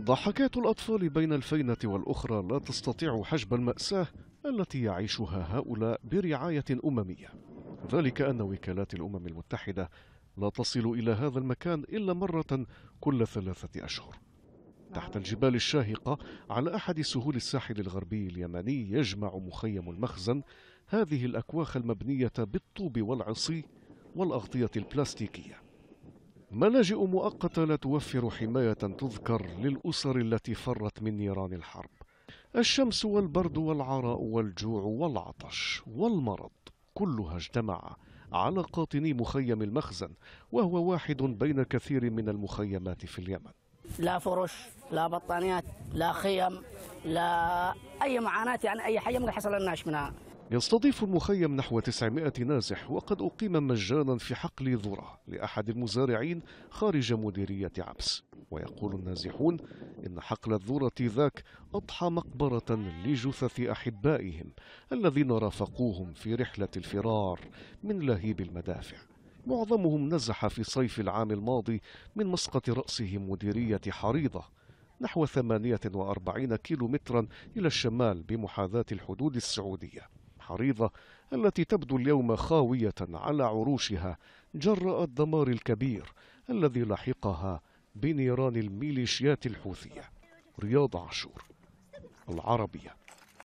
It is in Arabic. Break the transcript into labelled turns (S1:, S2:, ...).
S1: ضحكات الأطفال بين الفينة والأخرى لا تستطيع حجب المأساة التي يعيشها هؤلاء برعاية أممية ذلك أن وكالات الأمم المتحدة لا تصل إلى هذا المكان إلا مرة كل ثلاثة أشهر تحت الجبال الشاهقة على أحد سهول الساحل الغربي اليمني يجمع مخيم المخزن هذه الأكواخ المبنية بالطوب والعصي والأغطية البلاستيكية ملاجئ مؤقتة لا توفر حماية تذكر للأسر التي فرت من نيران الحرب الشمس والبرد والعراء والجوع والعطش والمرض كلها اجتمع على قاطني مخيم المخزن وهو واحد بين كثير من المخيمات في اليمن
S2: لا فرش لا بطانيات لا خيم لا أي معاناة يعني أي حاجة ممكن حصل لناش منها
S1: يستضيف المخيم نحو 900 نازح وقد أقيم مجانا في حقل ذرة لأحد المزارعين خارج مديرية عبس ويقول النازحون إن حقل الذرة ذاك أضحى مقبرة لجثث أحبائهم الذين رافقوهم في رحلة الفرار من لهيب المدافع معظمهم نزح في صيف العام الماضي من مسقط رأسه مديرية حريضة نحو 48 كيلومترا إلى الشمال بمحاذاة الحدود السعودية الحريضة التي تبدو اليوم خاوية على عروشها جراء الدمار الكبير الذي لحقها بنيران الميليشيات الحوثية رياض عاشور العربيه